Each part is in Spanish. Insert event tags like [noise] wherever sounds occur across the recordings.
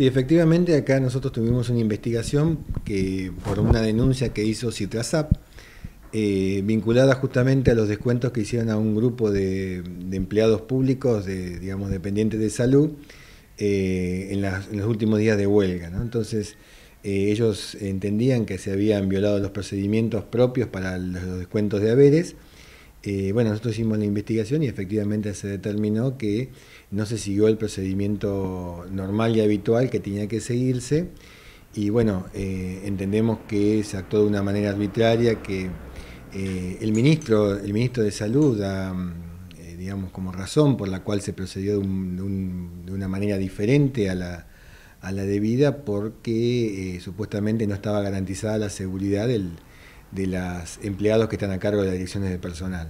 Sí, efectivamente acá nosotros tuvimos una investigación que por una denuncia que hizo Citrasap, eh, vinculada justamente a los descuentos que hicieron a un grupo de, empleados públicos, de, digamos, dependientes de salud, eh, en, los últimos días de huelga. Entonces, eh, ellos entendían que se habían violado los procedimientos propios para los descuentos de haberes eh, bueno, nosotros hicimos la investigación y efectivamente se determinó que no se siguió el procedimiento normal y habitual que tenía que seguirse. Y bueno, eh, entendemos que se actuó de una manera arbitraria, que eh, el, ministro, el ministro de Salud mm, digamos, como razón por la cual se procedió de, una manera diferente a la, a la debida, porque supuestamente no estaba garantizada la seguridad del de los empleados que están a cargo de las direcciones de personal.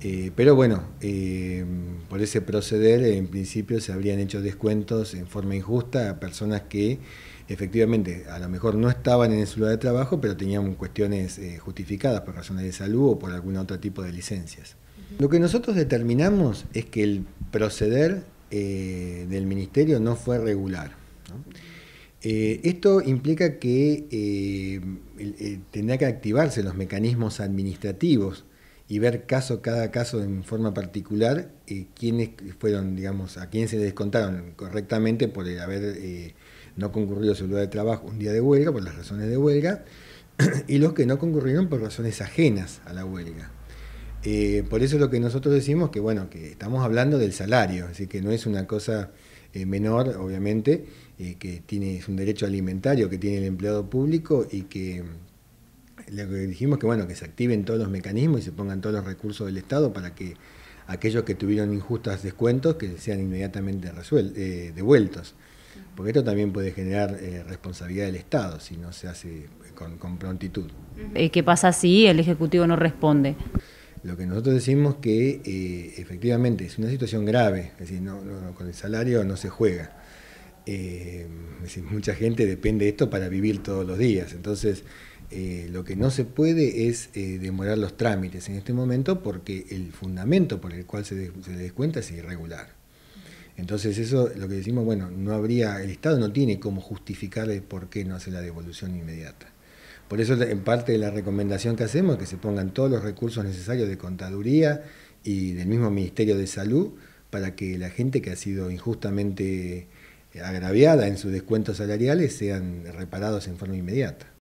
Eh, pero bueno, eh, por ese proceder en principio se habrían hecho descuentos en forma injusta a personas que efectivamente a lo mejor no estaban en el lugar de trabajo, pero tenían cuestiones eh, justificadas por razones de salud o por algún otro tipo de licencias. Lo que nosotros determinamos es que el proceder del ministerio no fue regular. ¿no? Eh, esto implica que eh, eh que activarse los mecanismos administrativos y ver caso cada caso en forma particular eh, quiénes fueron, digamos, a quién se les descontaron correctamente por haber no concurrido a su lugar de trabajo un día de huelga, por las razones de huelga, [clears throat] y los que no concurrieron por razones ajenas a la huelga. por eso es lo que nosotros decimos que, bueno, que estamos hablando del salario, así que no es una cosa eh, menor, obviamente, eh, que tiene, es un derecho alimentario que tiene el empleado público y que lo que dijimos que bueno, que se activen todos los mecanismos y se pongan todos los recursos del Estado para que aquellos que tuvieron injustos descuentos que sean inmediatamente eh, devueltos. Porque esto también puede generar responsabilidad del Estado si no se hace con, con prontitud. ¿Qué pasa si el Ejecutivo no responde? Lo que nosotros decimos que eh, efectivamente es una situación grave, es decir, con el salario no se juega. Eh, mucha gente depende de esto para vivir todos los días. Entonces, eh, lo que no se puede es demorar los trámites en este momento porque el fundamento por el cual se, descuenta es irregular. Entonces, eso lo que decimos, bueno, no habría, el Estado no tiene cómo justificarle por qué no hace la devolución inmediata. Por eso en parte de la recomendación que hacemos es que se pongan todos los recursos necesarios de contaduría y del mismo Ministerio de Salud para que la gente que ha sido injustamente agraviada en sus descuentos salariales sean reparados en forma inmediata.